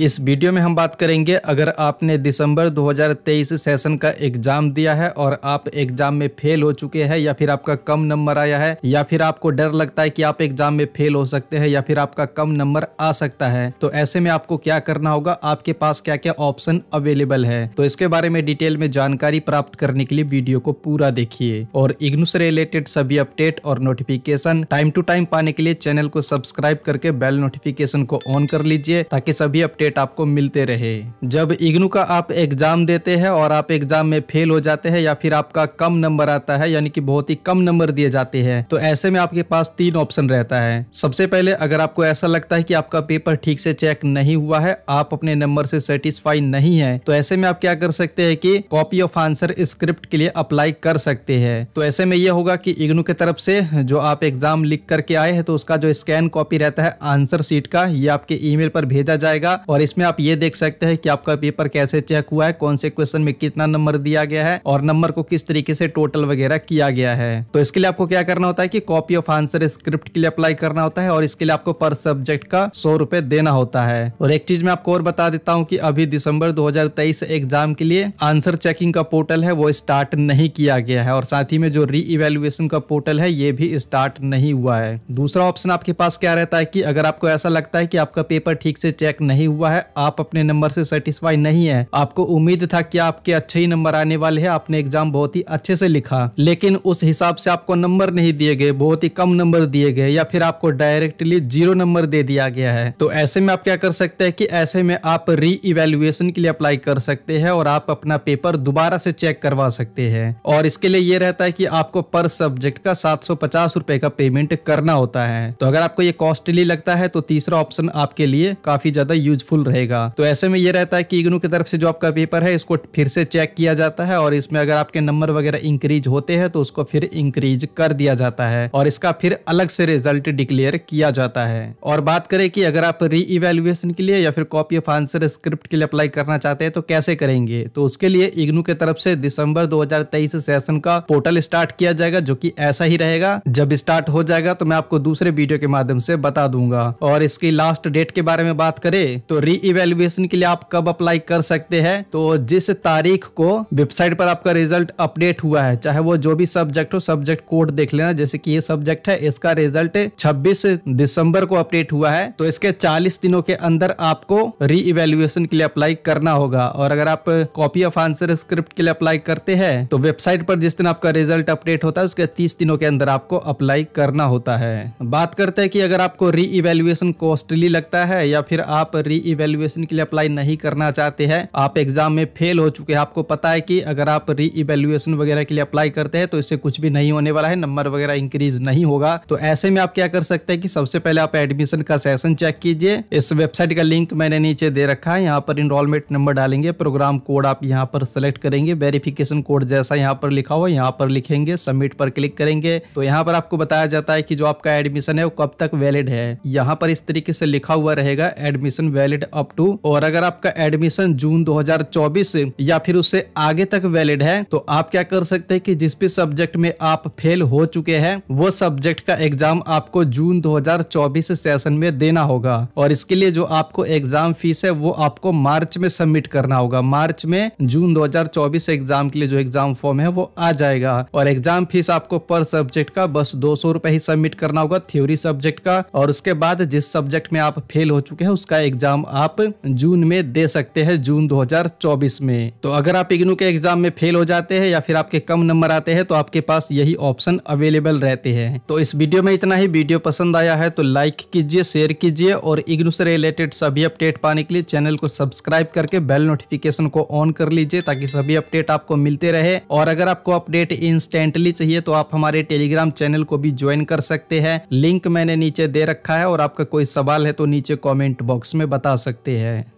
इस वीडियो में हम बात करेंगे अगर आपने दिसंबर 2023 सेशन का एग्जाम दिया है और आप एग्जाम में फेल हो चुके हैं या फिर आपका कम नंबर आया है या फिर आपको डर लगता है कि आप एग्जाम में फेल हो सकते हैं या फिर आपका कम नंबर आ सकता है तो ऐसे में आपको क्या करना होगा आपके पास क्या क्या ऑप्शन अवेलेबल है तो इसके बारे में डिटेल में जानकारी प्राप्त करने के लिए वीडियो को पूरा देखिए और इग्नू से रिलेटेड सभी अपडेट और नोटिफिकेशन टाइम टू टाइम पाने के लिए चैनल को सब्सक्राइब करके बेल नोटिफिकेशन को ऑन कर लीजिए ताकि सभी अपडेट सर्टिफिकेट आपको मिलते रहे जब इग्नू का आप एग्जाम देते हैं और आप एग्जाम में फेल हो जाते हैं या फिर आपका कम नंबर आता है यानी कि बहुत ही कम नंबर दिए जाते हैं तो ऐसे में आपके पास तीन ऑप्शन रहता है सबसे पहले अगर आपको ऐसा लगता है कि आपका पेपर ठीक से चेक नहीं हुआ है आप अपने नंबर से सर्टिस्फाई नहीं है तो ऐसे में आप क्या कर सकते हैं कि कॉपी ऑफ आंसर स्क्रिप्ट के लिए अप्लाई कर सकते हैं तो ऐसे में यह होगा कि इग्नू की तरफ से जो आप एग्जाम लिख करके आए हैं तो उसका जो स्कैन कॉपी रहता है आंसर शीट का ये आपके ईमेल पर भेजा जाएगा और और इसमें आप ये देख सकते हैं कि आपका पेपर कैसे चेक हुआ है कौन से क्वेश्चन में कितना नंबर दिया गया है और नंबर को किस तरीके से टोटल वगैरह किया गया है तो इसके लिए आपको क्या करना होता है की कॉपी ऑफ आंसर स्क्रिप्ट के लिए अप्लाई करना होता है और इसके लिए आपको पर सब्जेक्ट का सौ रुपए देना होता है और एक चीज मैं आपको और बता देता हूँ की अभी दिसंबर दो एग्जाम के लिए आंसर चेकिंग का पोर्टल है वो स्टार्ट नहीं किया गया है और साथ ही में जो री इवेल्युएशन का पोर्टल है ये भी स्टार्ट नहीं हुआ है दूसरा ऑप्शन आपके पास क्या रहता है कि अगर आपको ऐसा लगता है कि आपका पेपर ठीक से चेक नहीं हुआ हुआ है आप अपने नंबर से सेटिस्फाई नहीं है आपको उम्मीद था कि आपके अच्छे ही नंबर आने वाले हैं आपने एग्जाम बहुत ही अच्छे से लिखा लेकिन उस हिसाब से आपको नंबर नहीं दिए गए बहुत ही कम नंबर दिए गए या फिर आपको डायरेक्टली जीरो नंबर दे दिया गया है तो ऐसे में आप क्या कर सकते हैं कि ऐसे में आप री इवेल्युएशन के लिए अप्लाई कर सकते हैं और आप अपना पेपर दोबारा से चेक करवा सकते हैं और इसके लिए ये रहता है कि आपको पर सब्जेक्ट का सात सौ का पेमेंट करना होता है तो अगर आपको ये कॉस्टली लगता है तो तीसरा ऑप्शन आपके लिए काफी ज्यादा यूजफुल फुल रहेगा तो ऐसे में ये रहता है कि इग्नू की तरफ से जो आपका पेपर है इसको फिर से चेक किया जाता है और इसमें अगर आपके नंबर वगैरह इंक्रीज होते हैं तो उसको फिर इंक्रीज कर दिया जाता है और इसका फिर अलग से रिजल्ट डिक्लेयर किया जाता है और बात करें कि अगर आप री इवेल्युएशन के लिए या फिर कॉपी ऑफ आंसर स्क्रिप्ट के लिए अप्लाई करना चाहते हैं तो कैसे करेंगे तो उसके लिए इग्नू की तरफ से दिसंबर दो सेशन का पोर्टल स्टार्ट किया जाएगा जो की ऐसा ही रहेगा जब स्टार्ट हो जाएगा तो मैं आपको दूसरे वीडियो के माध्यम से बता दूंगा और इसकी लास्ट डेट के बारे में बात करें तो री इवेल्युएशन के लिए आप कब अप्लाई कर सकते हैं तो जिस तारीख को वेबसाइट पर आपका रिजल्ट अपडेट हुआ है चाहे वो जो भी सब्जेक्ट हो सब्जेक्ट कोड देख लेना जैसे कि ये सब्जेक्ट है इसका रिजल्ट 26 दिसंबर को अपडेट हुआ है तो इसके 40 दिनों के अंदर आपको री इवेल्युएशन के लिए अप्लाई करना होगा और अगर आप कॉपी ऑफ आंसर स्क्रिप्ट के लिए अप्लाई करते हैं तो वेबसाइट पर जिस दिन आपका रिजल्ट अपडेट होता है उसके तीस दिनों के अंदर आपको अप्लाई करना होता है बात करते हैं कि अगर आपको री इवेल्युएशन कॉस्टली लगता है या फिर आप री रीइवेल्युएशन के लिए अप्लाई नहीं करना चाहते हैं आप एग्जाम में फेल हो चुके हैं आपको पता है कि अगर आप रीइवेल्युएशन वगैरह के लिए अप्लाई करते हैं तो इससे कुछ भी नहीं होने वाला है नंबर वगैरह इंक्रीज नहीं होगा तो ऐसे में आप क्या कर सकते हैं कि सबसे पहले आप एडमिशन का सेशन चेक कीजिए इस वेबसाइट का लिंक मैंने नीचे दे रखा है यहाँ पर इनरोलमेंट नंबर डालेंगे प्रोग्राम कोड आप यहाँ पर सेलेक्ट करेंगे वेरिफिकेशन कोड जैसा यहाँ पर लिखा हुआ यहाँ पर लिखेंगे सबमिट पर क्लिक करेंगे तो यहाँ पर आपको बताया जाता है कि जो आपका एडमिशन है वो कब तक वैलिड है यहाँ पर इस तरीके से लिखा हुआ रहेगा एडमिशन वैलिड अप टू और अगर आपका एडमिशन जून 2024 या फिर उससे आगे तक वैलिड है तो आप क्या कर सकते हैं कि जिस भी सब्जेक्ट में आप फेल हो चुके हैं वो सब्जेक्ट का एग्जाम आपको जून 2024 सेशन में देना होगा और इसके लिए जो आपको एग्जाम फीस है वो आपको मार्च में सबमिट करना होगा मार्च में जून 2024 एग्जाम के लिए जो एग्जाम फॉर्म है वो आ जाएगा और एग्जाम फीस आपको पर सब्जेक्ट का बस दो ही सबमिट करना होगा थ्योरी सब्जेक्ट का और उसके बाद जिस सब्जेक्ट में आप फेल हो चुके हैं उसका एग्जाम आप जून में दे सकते हैं जून 2024 में तो अगर आप इग्नू के एग्जाम में फेल हो जाते हैं या फिर आपके कम नंबर आते हैं तो आपके पास यही ऑप्शन अवेलेबल रहते हैं तो इस वीडियो में इतना ही वीडियो पसंद आया है तो लाइक कीजिए शेयर कीजिए और इग्नू से रिलेटेड सभी अपडेट पाने के लिए चैनल को सब्सक्राइब करके बेल नोटिफिकेशन को ऑन कर लीजिए ताकि सभी अपडेट आपको मिलते रहे और अगर आपको अपडेट इंस्टेंटली चाहिए तो आप हमारे टेलीग्राम चैनल को भी ज्वाइन कर सकते हैं लिंक मैंने नीचे दे रखा है और आपका कोई सवाल है तो नीचे कॉमेंट बॉक्स में बता सकते हैं